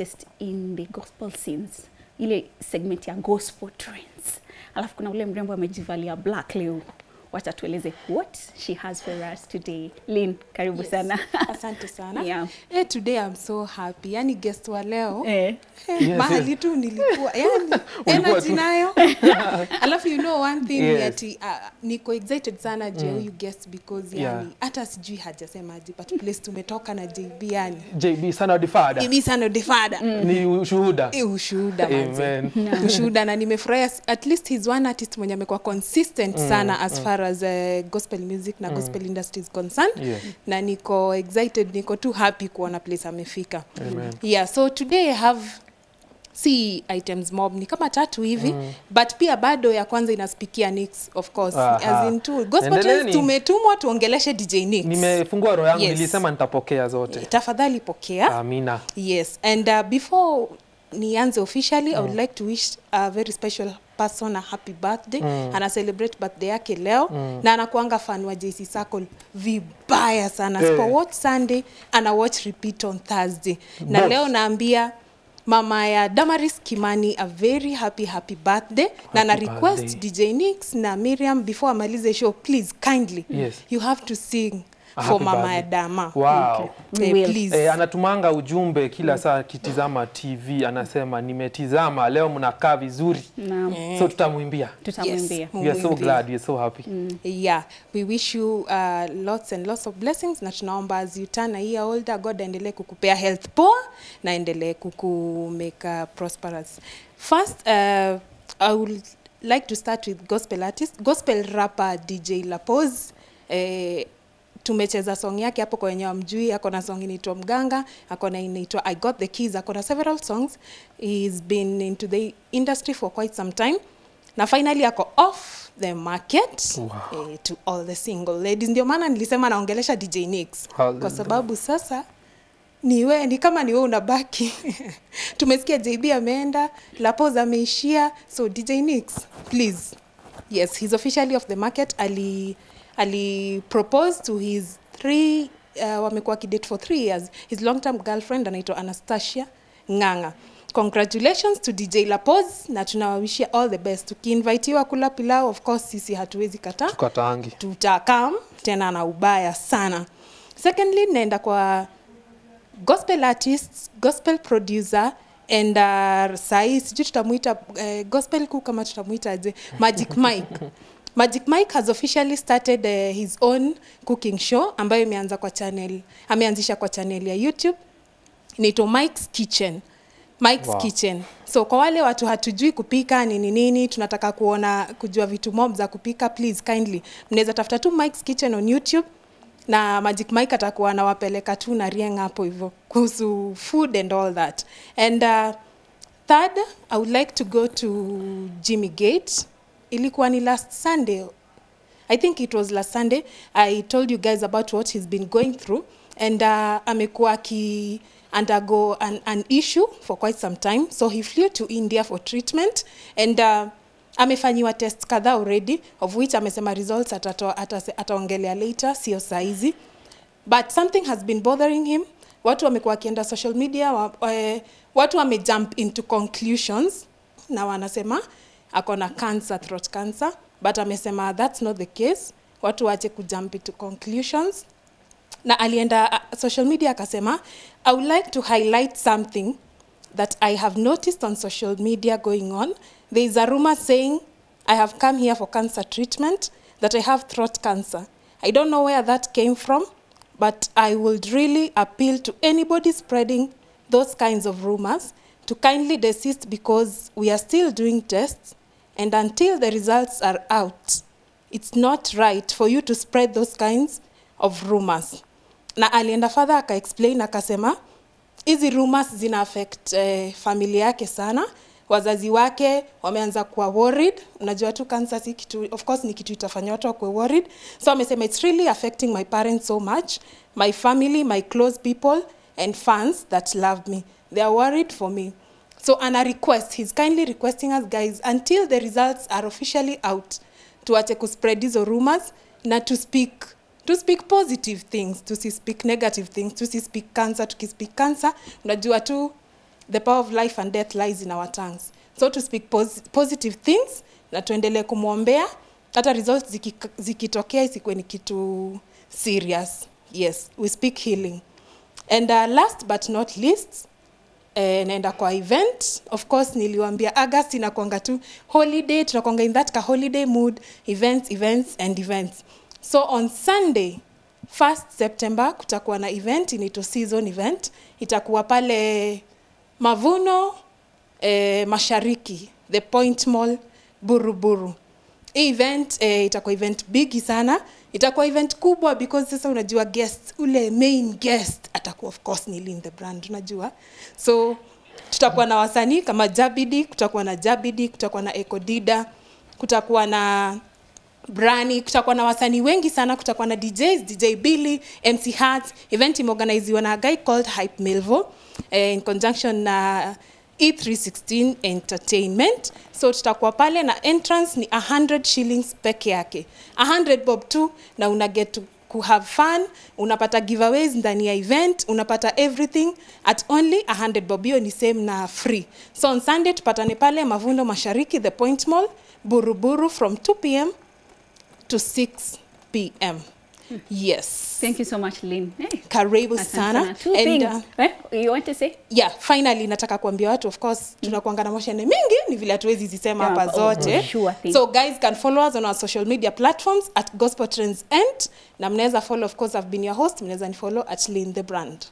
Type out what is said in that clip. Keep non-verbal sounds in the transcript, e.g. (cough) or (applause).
artist in the gospel scenes, ile segment ya gospel trends. Alafu kuna ule mrembo amejivalia black leo wacha tueleze what she has for us today. Lynn, karibu yes. sana. Asante sana. (laughs) Yeah. Hey, eh, today I'm so happy. Yani guest wa leo eh. Hey, eh, yes, mahali yes. tu nilikuwa yani (laughs) energy nayo. (laughs) Alafu you know one thing yes. ati uh, niko excited sana je mm. you guest because yeah. yani hata sijui hajasemaje but place tumetoka na JB yani. JB sana odifada. JB sana odifada. Mm. Ni ushuhuda. Eh, ushuhuda manzi. Amen. ushuhuda na nimefurahia at least he's one artist mwenye amekuwa consistent mm. sana as mm. far as a gospel music na mm. gospel industry is concerned yeah. na niko excited niko too happy kuona place amefika Amen. yeah so today i have si items mob ni kama tatu hivi mm. but pia bado ya kwanza inaspikia Nix of course Aha. as in two gospel tumetumwa tuongeleshe DJ Nix. Nimefungua roho yangu yes. nilisema nitapokea zote. Eh, tafadhali pokea. Amina. Yes and uh, before nianze officially mm. I would mm. like to wish a very special person a happy birthday mm. ana celebrate birthday yake leo mm. na anakuanga fan wa JC Circle vibaya sana yeah. Sipo watch Sunday ana watch repeat on Thursday na leo naambia mama ya Damaris Kimani a very happy happy birthday happy na na request birthday. DJ Nix na Miriam before amalize show please kindly yes. you have to sing for mama ya Dama. Wow. Okay. Eh, please. Eh, anatumanga ujumbe kila mm. saa akitizama TV anasema nimetizama leo mnakaa vizuri. Naam. Yeah. So tutamwimbia. Tutamwimbia. Yes. We are so glad, we are so happy. Mm. Yeah. We wish you uh, lots and lots of blessings na tunaomba as you turn a year older God aendelee kukupea health poa na aendelee kukumeka uh, prosperous. First uh, I will like to start with gospel artist, gospel rapper DJ Lapoz. Eh, tumecheza song yake hapo kwa wenyewe wamjui, ako na song inaitwa Mganga, ako na inaitwa I Got The Keys, ako na several songs. He's been into the industry for quite some time na finally ako off the market wow. eh, to all the single ladies. Ndio maana nilisema naongelesha DJ Nix kwa sababu sasa ni we, ni kama ni niwe unabaki. (laughs) Tumesikia JB ameenda, Lapoza ameishia, so DJ Nix please. Yes, he's officially off the market. Ali alipropose to his three uh, wamekuwa kidate for three years his long term girlfriend anaitwa Anastasia Ng'ang'a congratulations to DJ Lapos na tunawawishia all the best. Tukiinvitiwa kula pilau, of course sisi hatuwezi kata tukataangi, tutakam tena na ubaya sana. Secondly, naenda kwa gospel artist, gospel producer and uh, sahii sijui tutamuita uh, gospel kuu kama tutamuita Magic Mike (laughs) Magic Mike has officially started uh, his own cooking show ambayo imeanza kwa channel, ameanzisha kwa channel ya YouTube inaitwa Mike's Kitchen. Mike's wow. Kitchen. So kwa wale watu hatujui kupika nini nini, tunataka kuona kujua vitu mob za kupika, please kindly mnaweza tafuta tu Mike's Kitchen on YouTube na Magic Mike atakuwa anawapeleka tu na rieng hapo hivyo kuhusu food and all that and uh, third I would like to go to Jimmy Gate ilikuwa ni last Sunday. I think it was last Sunday. I told you guys about what he's been going through and uh, amekuwa aki undergo an, an issue for quite some time. So he flew to India for treatment and uh, amefanyiwa test kadhaa already of which amesema results ataongelea later, sio saizi. But something has been bothering him. Watu wamekuwa wakienda social media, eh, watu wamejump into conclusions na wanasema ako na cancer, throat cancer, but amesema that's not the case, watu ku kujump to conclusions. Na alienda uh, social media akasema I would like to highlight something that I have noticed on social media going on. There is a rumor saying I have come here for cancer treatment, that I have throat cancer. I don't know where that came from, but I would really appeal to anybody spreading those kinds of rumors to kindly desist because we are still doing tests And until the results are out, it's not right for you to spread those kinds of rumors. Na alienda further akaexplain akasema hizi rumors zina affect eh, familia yake sana wazazi wake wameanza kuwa worried. Unajua tu kansa si kitu, of course ni kitu itafanya watu wakuwe worried. So amesema it's really affecting my parents so much, my family, my close people and fans that love me. They are worried for me. So ana request, he's kindly requesting us guys until the results are officially out, tuache kuspread hizo rumors na to speak to speak positive things, see speak negative things, see speak cancer, tukispeak cancer, unajua tu the power of life and death lies in our tongues. So to speak pos positive things na tuendelee kumwombea hata results zikitokea ziki isikuwe ni kitu serious. Yes, we speak healing. And uh, last but not least, eh, naenda kwa event of course niliwambia august inakwanga tu holiday tunakwanga in that ka holiday mood events events and events so on sunday 1st september kutakuwa na event inaitwa season event itakuwa pale mavuno eh, mashariki the point mall buruburu buru hii event eh, itakuwa event bigi sana, itakuwa event kubwa because sasa unajua guest, ule main guest atakuwa of course ni Lynn the Brand, unajua so tutakuwa na wasanii kama Jabidi, kutakuwa na Jabidi, kutakuwa na Ekodida, kutakuwa na Brani, kutakuwa na wasanii wengi sana, kutakuwa na DJs, DJ Billy, MC Hearts. Event imeorganiziwa na a guy called Hype Melvo eh, in conjunction na uh, E316 Entertainment. So tutakuwa pale na entrance ni 100 shillings peke yake, 100 bob tu, na una get ku have fun, unapata giveaways ndani ya event, unapata everything at only 100 bob. Hiyo ni same na free. So on Sunday tupatane pale Mavundo Mashariki, the Point Mall, Buruburu from 2 pm to 6 pm. Yes. Thank you so much Lynn. Hey. Karibu sana. sana. Two And, things. Uh, eh? You want to say? Yeah, finally nataka kuambia watu of course mm. tunakuanga na moshene mingi ni vile hatuwezi zisema hapa yeah, oh, zote. Oh, sure thing. So guys can follow us on our social media platforms at Gospel Trends End na mnaweza follow of course I've been your host mnaweza ni follow at Lynn the brand.